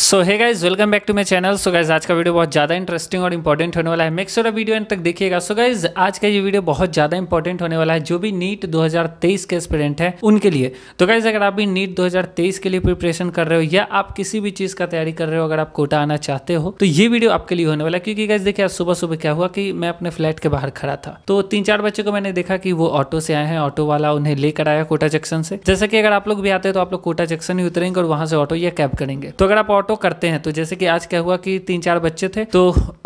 सो है guys welcome back to my channel so guys आज का वीडियो बहुत ज़्यादा इंटरेस्टिंग और इंपॉर्टेंट होने वाला है मेक श्योर वीडियो एंड तक देखिएगा सो गाइज आज का ये वीडियो बहुत ज़्यादा इंपॉर्टेंट होने वाला है जो भी नीट 2023 के स्टूडेंट हैं उनके लिए तो गाइज अगर आप भी नीट 2023 के लिए प्रिपरेशन कर रहे हो या आप किसी भी चीज़ का तैयारी कर रहे हो अगर आप कोटा आना चाहते हो तो ये वीडियो आपके लिए होने वाला है क्योंकि गाइज देखिए सुबह सुबह क्या हुआ कि मैं अपने फ्लैट के बाहर खड़ा था तो तीन चार बच्चों को मैंने देखा कि वो ऑटो से आए हैं ऑटो वाला उन्हें लेकर आया कोटा जंक्शन से जैसे कि अगर आप लोग भी आते हैं तो आप लोग कोटा जंक्शन ही उतरेंगे और वहाँ से ऑटो या कैब करेंगे तो अगर आप ऑटो ऑटो करते हैं तो जैसे कि आज क्या हुआ कि तीन चार बच्चे थे तो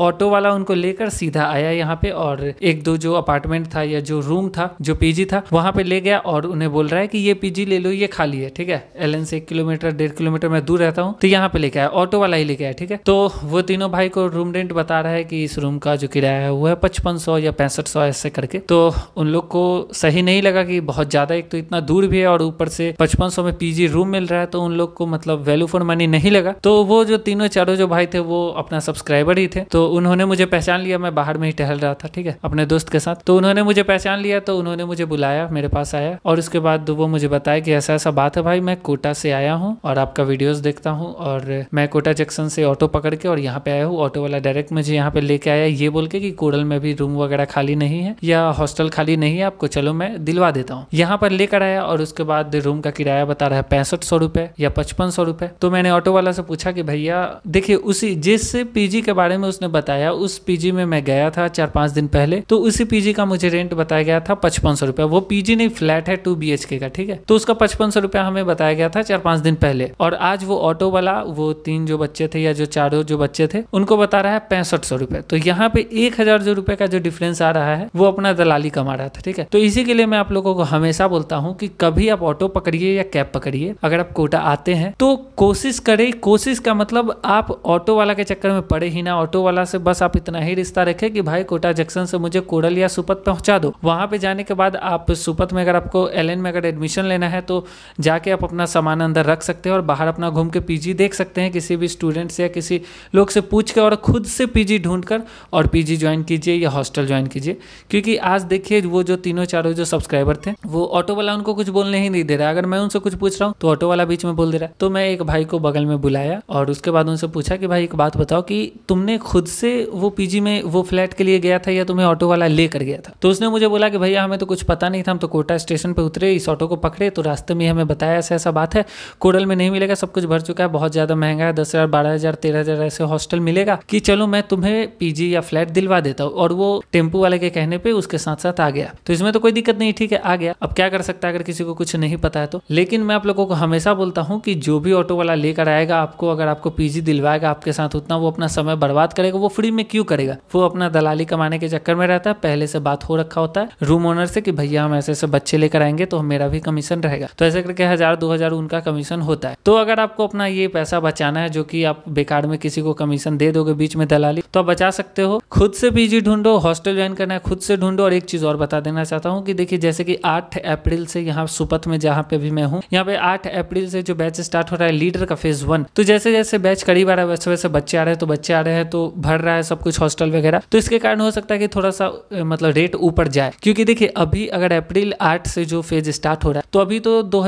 ऑटो वाला उनको लेकर सीधा आया यहाँ पे और एक दो जो अपार्टमेंट था या जो रूम था जो पीजी था वहां पे ले गया और उन्हें बोल रहा है कि ये पीजी ले लो ये खाली है ठीक है एल एन से एक किलोमीटर डेढ़ किलोमीटर मैं दूर रहता हूँ तो यहाँ पे लेके आया ऑटो वाला ही लेके आया ठीक है तो वो तीनों भाई को रूम रेंट बता रहा है कि इस रूम का जो किराया है वो है पचपन सौ या पैंसठ सौ ऐसे करके तो उन लोग को सही नहीं लगा कि बहुत ज्यादा एक तो इतना दूर भी है और ऊपर से पचपन सौ में पीजी रूम मिल रहा है तो उन लोग को मतलब वैल्यू फॉर मनी नहीं लगा तो वो जो तीनों चारों जो भाई थे वो अपना सब्सक्राइबर ही थे तो उन्होंने मुझे पहचान लिया मैं बाहर में ही टहल रहा था ठीक है अपने दोस्त के साथ तो उन्होंने मुझे पहचान लिया तो उन्होंने मुझे बुलाया मेरे पास आया और उसके बाद वो मुझे बताया कि ऐसा ऐसा बात है भाई मैं कोटा से आया हूँ और आपका वीडियोज देखता हूँ और मैं कोटा जंक्शन से ऑटो पकड़ के और यहाँ पे आया हूँ ऑटो वाला डायरेक्ट मुझे यहाँ पे लेके आया ये बोल के कि कोडल में भी रूम वगैरह खाली नहीं है या हॉस्टल खाली नहीं है आपको चलो मैं दिलवा देता हूँ यहाँ पर लेकर आया और उसके बाद रूम का किराया बता रहा है पैंसठ सौ रुपए या पचपन सौ रुपए तो मैंने ऑटो वाला से पूछा पूछा कि भैया देखिए उसी जिस पीजी के बारे में उसने बताया उस पीजी में मैं गया था चार पांच दिन पहले तो उसी पीजी का मुझे रेंट बताया गया था पचपन सौ रुपया वो पीजी नहीं फ्लैट है टू बी का ठीक है तो उसका पचपन सौ रुपया हमें बताया गया था चार पांच दिन पहले और आज वो ऑटो वाला वो तीन जो बच्चे थे या जो चारों जो बच्चे थे उनको बता रहा है पैंसठ सौ रुपए तो यहाँ पे एक हजार जो रुपए का जो डिफरेंस आ रहा है वो अपना दलाली कमा रहा था ठीक है तो इसी के लिए मैं आप लोगों को हमेशा बोलता हूँ कि कभी आप ऑटो पकड़िए या कैब पकड़िए अगर आप कोटा आते हैं तो कोशिश करें कोच कोशिश का मतलब आप ऑटो वाला के चक्कर में पड़े ही ना ऑटो वाला से बस आप इतना ही रिश्ता रखें कि भाई कोटा जंक्शन से मुझे कोडल या सुपत पहुंचा दो वहां पे जाने के बाद आप सुपत में अगर आपको एल में अगर एडमिशन लेना है तो जाके आप अपना सामान अंदर रख सकते हैं और बाहर अपना घूम के पीजी देख सकते हैं किसी भी स्टूडेंट से या किसी लोग से पूछ के और खुद से पीजी ढूंढ कर और पीजी ज्वाइन कीजिए या हॉस्टल ज्वाइन कीजिए क्योंकि आज देखिए वो जो तीनों चारों जो सब्सक्राइबर थे वो ऑटो वाला उनको कुछ बोलने ही नहीं दे रहा अगर मैं उनसे कुछ पूछ रहा हूँ तो ऑटो वाला बीच में बोल दे रहा है तो मैं एक भाई को बगल में बुलाया आया और उसके बाद उनसे पूछा कि भाई एक बात बताओ कि तुमने खुद से वो पीजी में वो फ्लैट के लिए गया था या तुम्हें ऑटो वाला लेकर गया था तो उसने मुझे बोला कि भैया हमें तो कुछ पता नहीं था हम तो कोटा स्टेशन पर उतरे इस ऑटो को पकड़े तो रास्ते में हमें बताया ऐसा ऐसा बात है कोडल में नहीं मिलेगा सब कुछ भर चुका है बहुत ज़्यादा महंगा है दस हज़ार बारह हज़ार तेरह हज़ार ऐसे हॉस्टल मिलेगा कि चलो मैं तुम्हें पीजी या फ्लैट दिलवा देता हूँ और वो टेम्पू वाले के कहने पर उसके साथ साथ आ गया तो इसमें तो कोई दिक्कत नहीं ठीक है आ गया अब क्या कर सकता है अगर किसी को कुछ नहीं पता है तो लेकिन मैं आप लोगों को हमेशा बोलता हूँ कि जो भी ऑटो वाला लेकर आएगा आपको आपको अगर आपको पीजी दिलवाएगा आपके साथ उतना वो अपना समय बर्बाद करेगा वो फ्री में क्यों करेगा वो अपना दलाली कमाने के चक्कर में रहता है पहले से बात हो रखा होता है रूम ओनर से कि भैया हम ऐसे ऐसे बच्चे लेकर आएंगे तो मेरा भी कमीशन रहेगा तो ऐसे करके हजार दो हजार उनका कमीशन होता है तो अगर आपको अपना ये पैसा बचाना है जो की आप बेकार में किसी को कमीशन दे दोगे बीच में दलाली तो आप बचा सकते हो खुद से पीजी ढूंढो हॉस्टल ज्वाइन करना है खुद से ढूंढो और एक चीज और बता देना चाहता हूँ कि देखिए जैसे कि आठ अप्रैल से यहाँ सुपथ में जहाँ पे भी मैं हूँ यहाँ पे आठ अप्रैल से जो बैच स्टार्ट हो रहा है लीडर का फेज वन तो जैसे जैसे बैच करीब आ रहा है वैसे वैसे बच्चे आ रहे हैं तो बच्चे आ रहे हैं तो भर रहा है सब कुछ हॉस्टल वगैरह तो इसके कारण हो सकता है कि थोड़ा सा मतलब रेट ऊपर जाए क्योंकि देखिए अभी अगर अप्रैल आठ से जो फेज स्टार्ट हो रहा है तो अभी तो दो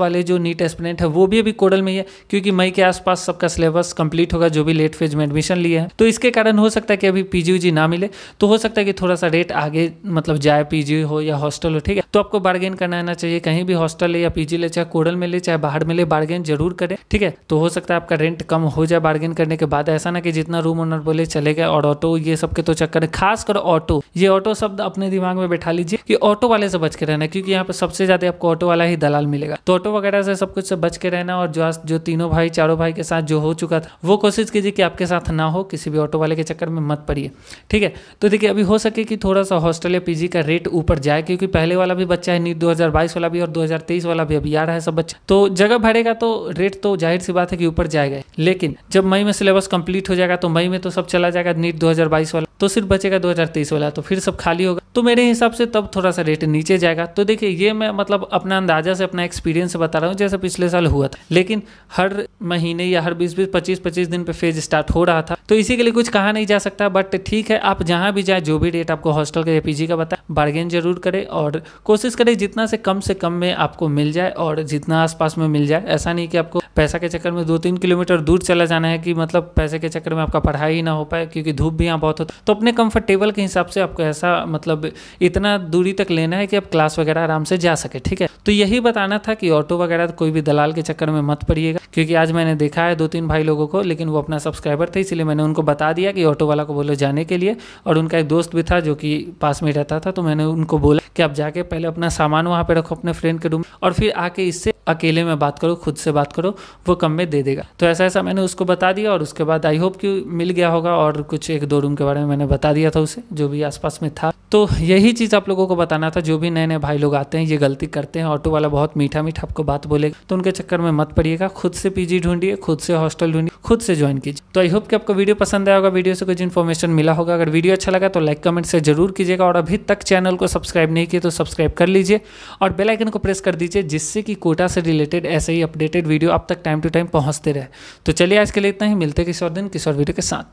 वाले जो नीट एस्पिरेंट है वो भी अभी कोडल में ही है क्योंकि मई के आसपास सबका सिलेबस कंप्लीट होगा जो भी लेट फेज में एडमिशन लिए हैं तो इसके कारण हो सकता है कि अभी पीजी ना मिले तो हो सकता है कि थोड़ा सा रेट आगे मतलब जाए पीजी हो या हॉस्टल हो ठीक है तो आपको बार्गेन करना आना चाहिए कहीं भी हॉस्टल ले या पीजी ले चाहे कोडल में ले चाहे बाहर में ले बार्गेन जरूर करें ठीक है तो हो सकता है सकता है आपका रेंट कम हो जाए बार्गेन करने के बाद ऐसा ना कि जितना रूम ओनर बोले चले गए और ऑटो ये सब के तो चक्कर है खासकर ऑटो ये ऑटो शब्द अपने दिमाग में बैठा लीजिए कि ऑटो वाले से बच के रहना क्योंकि यहाँ पर सबसे ज्यादा आपको ऑटो वाला ही दलाल मिलेगा तो ऑटो वगैरह से सब कुछ से बच के रहना और जो जो तीनों भाई चारों भाई के साथ जो हो चुका था वो कोशिश कीजिए कि आपके साथ ना हो किसी भी ऑटो वाले के चक्कर में मत पड़िए ठीक है तो देखिए अभी हो सके कि थोड़ा सा हॉस्टल या पीजी का रेट ऊपर जाए क्योंकि पहले वाला भी बच्चा है नीट 2022 वाला भी और 2023 वाला भी अभी आ रहा है सब बच्चा तो जगह भरेगा तो रेट तो जाहिर सी बात है कि ऊपर जाएगा लेकिन जब मई में सिलेबस कंप्लीट हो जाएगा तो मई में तो सब चला जाएगा नीट 2022 वाला तो सिर्फ बचेगा 2023 वाला तो फिर सब खाली होगा तो मेरे हिसाब से तब थोड़ा सा रेट नीचे जाएगा तो देखिए ये मैं मतलब अपना अंदाजा से अपना एक्सपीरियंस से बता रहा हूँ जैसा पिछले साल हुआ था लेकिन हर महीने या हर बीस बीस पच्चीस पच्चीस दिन पे फेज स्टार्ट हो रहा था तो इसी के लिए कुछ कहा नहीं जा सकता बट ठीक है आप जहाँ भी जाए जो भी रेट आपको हॉस्टल का या पीजी का बताए बार्गेन जरूर करें और कोशिश करें जितना से कम से कम में आपको मिल जाए और जितना आसपास में मिल जाए ऐसा नहीं कि आपको पैसा के चक्कर में दो तीन किलोमीटर दूर चला जाना है कि मतलब पैसे के चक्कर में आपका पढ़ाई ही ना हो पाए क्योंकि धूप भी यहाँ बहुत होता तो अपने कंफर्टेबल के हिसाब से आपको ऐसा मतलब इतना दूरी तक लेना है कि आप क्लास वगैरह आराम से जा सके ठीक है तो यही बताना था कि ऑटो वगैरह कोई भी दलाल के चक्कर में मत पड़िएगा क्योंकि आज मैंने देखा है दो तीन भाई लोगों को लेकिन वो अपना सब्सक्राइबर थे इसलिए मैंने उनको बता दिया कि ऑटो वाला को बोलो जाने के लिए और उनका एक दोस्त भी था जो कि पास में रहता था तो मैंने उनको बोला कि आप जाके पहले अपना सामान वहाँ पर रखो अपने फ्रेंड के रूम और फिर आके इससे अकेले में बात करो खुद से बात करो वो कम में दे देगा तो ऐसा ऐसा मैंने उसको बता दिया और उसके बाद आई होप कि मिल गया होगा और कुछ एक दो रूम के बारे में मैंने बता दिया था उसे जो भी आसपास में था तो यही चीज़ आप लोगों को बताना था जो भी नए नए भाई लोग आते हैं ये गलती करते हैं ऑटो वाला बहुत मीठा मीठा आपको बात बोलेगा तो उनके चक्कर में मत पड़िएगा खुद से पीजी ढूंढिए खुद से हॉस्टल ढूंढिए खुद से ज्वाइन कीजिए तो आई होप कि आपको वीडियो पसंद आया होगा वीडियो से कुछ इन्फॉर्मेशन मिला होगा अगर वीडियो अच्छा लगा तो लाइक कमेंट से जरूर कीजिएगा और अभी तक चैनल को सब्सक्राइब नहीं किया तो सब्सक्राइब कर लीजिए और बेल आइकन को प्रेस कर दीजिए जिससे कि कोटा से रिलेटेड ऐसे ही अपडेटेड वीडियो अब तक टाइम टू टाइम पहुंचते रहे तो चलिए आज के लिए इतना ही मिलते किसी और दिन किसी और वीडियो के साथ